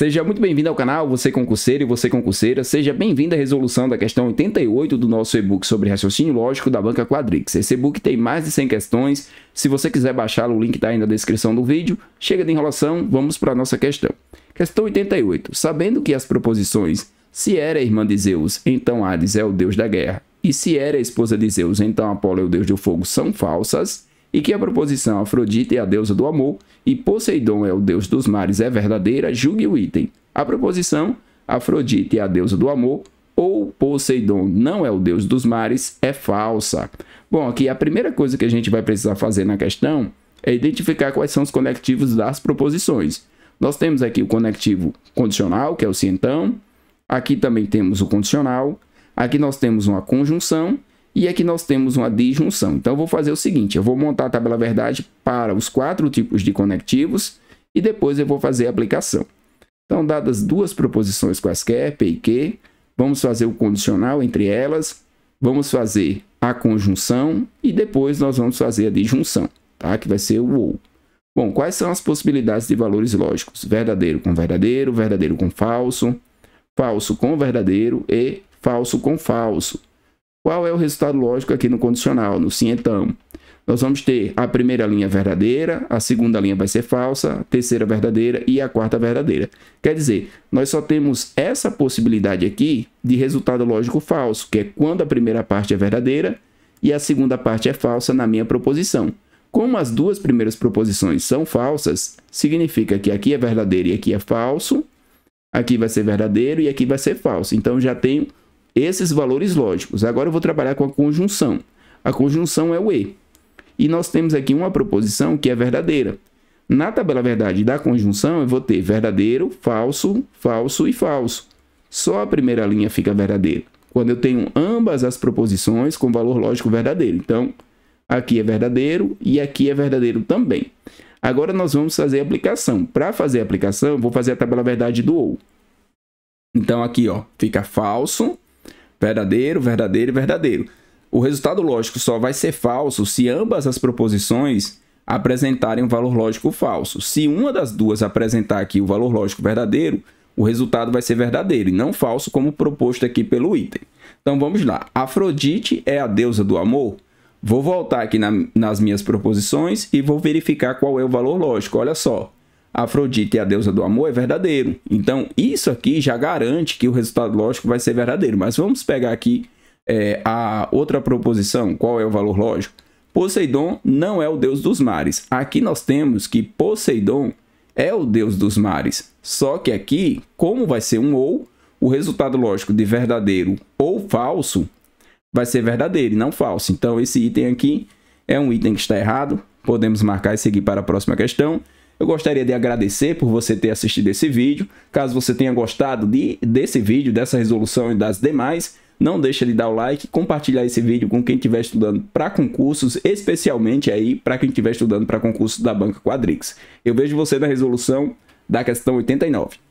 Seja muito bem-vindo ao canal, você concurseiro e você concurseira. Seja bem-vindo à resolução da questão 88 do nosso e-book sobre raciocínio lógico da banca Quadrix. Esse e-book tem mais de 100 questões. Se você quiser baixá-lo, o link está aí na descrição do vídeo. Chega de enrolação, vamos para a nossa questão. Questão 88. Sabendo que as proposições se era irmã de Zeus, então Hades é o deus da guerra, e se era esposa de Zeus, então Apolo é o deus do fogo, são falsas, e que a proposição Afrodite é a deusa do amor e Poseidon é o deus dos mares é verdadeira, julgue o item. A proposição Afrodite é a deusa do amor ou Poseidon não é o deus dos mares é falsa. Bom, aqui a primeira coisa que a gente vai precisar fazer na questão é identificar quais são os conectivos das proposições. Nós temos aqui o conectivo condicional, que é o se então. Aqui também temos o condicional. Aqui nós temos uma conjunção e aqui nós temos uma disjunção. Então, eu vou fazer o seguinte, eu vou montar a tabela verdade para os quatro tipos de conectivos e depois eu vou fazer a aplicação. Então, dadas duas proposições quaisquer, P e Q, vamos fazer o condicional entre elas, vamos fazer a conjunção e depois nós vamos fazer a disjunção, tá? que vai ser o ou. Bom, quais são as possibilidades de valores lógicos? Verdadeiro com verdadeiro, verdadeiro com falso, falso com verdadeiro e falso com falso. Qual é o resultado lógico aqui no condicional, no sim então? Nós vamos ter a primeira linha verdadeira, a segunda linha vai ser falsa, a terceira verdadeira e a quarta verdadeira. Quer dizer, nós só temos essa possibilidade aqui de resultado lógico falso, que é quando a primeira parte é verdadeira e a segunda parte é falsa na minha proposição. Como as duas primeiras proposições são falsas, significa que aqui é verdadeiro e aqui é falso, aqui vai ser verdadeiro e aqui vai ser falso. Então já tenho esses valores lógicos. Agora eu vou trabalhar com a conjunção. A conjunção é o E. E nós temos aqui uma proposição que é verdadeira. Na tabela verdade da conjunção, eu vou ter verdadeiro, falso, falso e falso. Só a primeira linha fica verdadeira. Quando eu tenho ambas as proposições com valor lógico verdadeiro. Então, aqui é verdadeiro e aqui é verdadeiro também. Agora nós vamos fazer a aplicação. Para fazer a aplicação, vou fazer a tabela verdade do OU. Então, aqui ó, fica falso, Verdadeiro, verdadeiro verdadeiro. O resultado lógico só vai ser falso se ambas as proposições apresentarem um valor lógico falso. Se uma das duas apresentar aqui o valor lógico verdadeiro, o resultado vai ser verdadeiro e não falso como proposto aqui pelo item. Então vamos lá. Afrodite é a deusa do amor? Vou voltar aqui na, nas minhas proposições e vou verificar qual é o valor lógico. Olha só, Afrodite e a deusa do amor é verdadeiro. Então, isso aqui já garante que o resultado lógico vai ser verdadeiro. Mas vamos pegar aqui é, a outra proposição. Qual é o valor lógico? Poseidon não é o deus dos mares. Aqui nós temos que Poseidon é o deus dos mares. Só que aqui, como vai ser um ou, o resultado lógico de verdadeiro ou falso vai ser verdadeiro e não falso. Então, esse item aqui é um item que está errado. Podemos marcar e seguir para a próxima questão. Eu gostaria de agradecer por você ter assistido esse vídeo. Caso você tenha gostado de, desse vídeo, dessa resolução e das demais, não deixa de dar o like, compartilhar esse vídeo com quem estiver estudando para concursos, especialmente aí para quem estiver estudando para concursos da Banca Quadrix. Eu vejo você na resolução da questão 89.